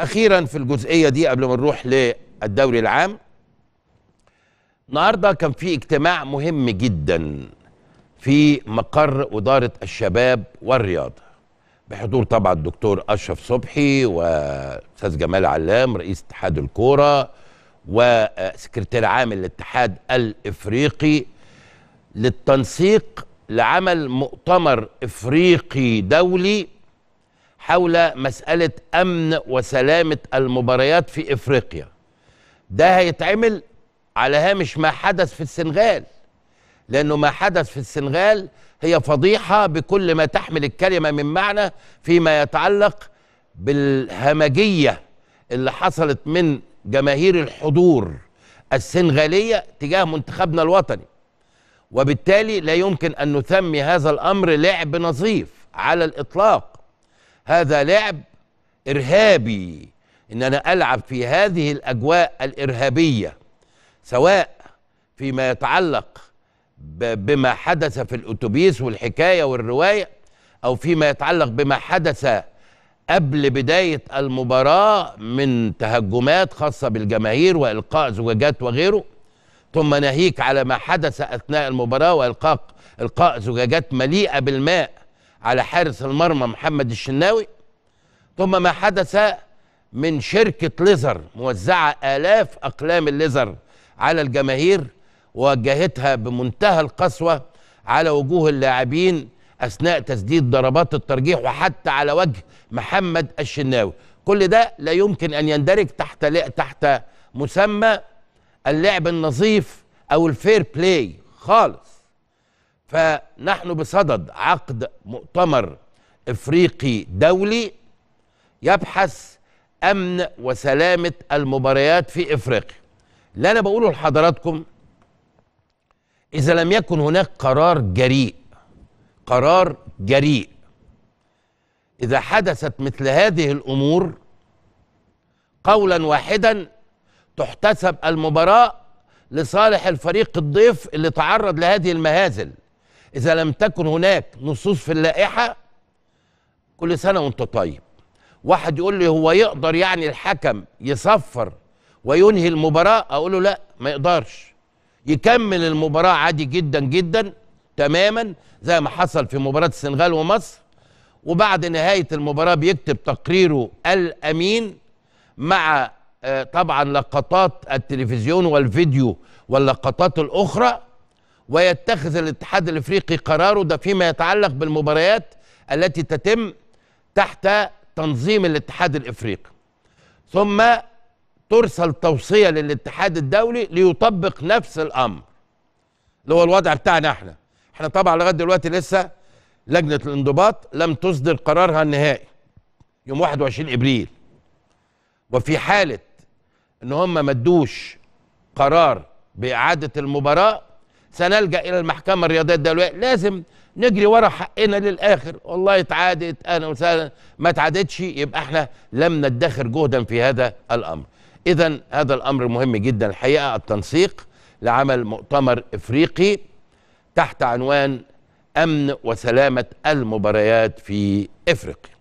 اخيرا في الجزئيه دي قبل ما نروح للدوري العام النهارده كان في اجتماع مهم جدا في مقر اداره الشباب والرياضه بحضور طبعا الدكتور اشرف صبحي واستاذ جمال علام رئيس اتحاد الكوره وسكرتير عام الاتحاد الافريقي للتنسيق لعمل مؤتمر افريقي دولي حول مسألة أمن وسلامة المباريات في إفريقيا ده هيتعمل على هامش ما حدث في السنغال لأنه ما حدث في السنغال هي فضيحة بكل ما تحمل الكلمة من معنى فيما يتعلق بالهمجية اللي حصلت من جماهير الحضور السنغالية تجاه منتخبنا الوطني وبالتالي لا يمكن أن نسمي هذا الأمر لعب نظيف على الإطلاق هذا لعب إرهابي إن أنا ألعب في هذه الأجواء الإرهابية سواء فيما يتعلق بما حدث في الأتوبيس والحكاية والرواية أو فيما يتعلق بما حدث قبل بداية المباراة من تهجمات خاصة بالجماهير وإلقاء زجاجات وغيره ثم ناهيك على ما حدث أثناء المباراة وإلقاء إلقاء زجاجات مليئة بالماء على حارس المرمى محمد الشناوي ثم ما حدث من شركة ليزر موزعة آلاف أقلام الليزر على الجماهير ووجهتها بمنتهى القسوة على وجوه اللاعبين أثناء تسديد ضربات الترجيح وحتى على وجه محمد الشناوي كل ده لا يمكن أن يندرج تحت تحت مسمى اللعب النظيف أو الفير بلاي خالص فنحن بصدد عقد مؤتمر افريقي دولي يبحث امن وسلامه المباريات في افريقيا اللي انا بقوله لحضراتكم اذا لم يكن هناك قرار جريء قرار جريء اذا حدثت مثل هذه الامور قولا واحدا تحتسب المباراه لصالح الفريق الضيف اللي تعرض لهذه المهازل إذا لم تكن هناك نصوص في اللائحة كل سنة وأنت طيب واحد يقول لي هو يقدر يعني الحكم يصفر وينهي المباراة أقول له لا ما يقدرش يكمل المباراة عادي جدا جدا تماما زي ما حصل في مباراة السنغال ومصر وبعد نهاية المباراة بيكتب تقريره الأمين مع آه، طبعا لقطات التلفزيون والفيديو واللقطات الأخرى ويتخذ الاتحاد الافريقي قراره ده فيما يتعلق بالمباريات التي تتم تحت تنظيم الاتحاد الافريقي ثم ترسل توصيه للاتحاد الدولي ليطبق نفس الامر اللي هو الوضع بتاعنا احنا احنا طبعا لغايه دلوقتي لسه لجنه الانضباط لم تصدر قرارها النهائي يوم 21 ابريل وفي حاله ان هم ما ادوش قرار باعاده المباراه سنلجا الى المحكمه الرياضيه الدوليه لازم نجري ورا حقنا للاخر والله اتعادت انا وسهلا ما اتعادتش يبقى احنا لم ندخر جهدا في هذا الامر اذا هذا الامر مهم جدا الحقيقه التنسيق لعمل مؤتمر افريقي تحت عنوان امن وسلامه المباريات في افريقيا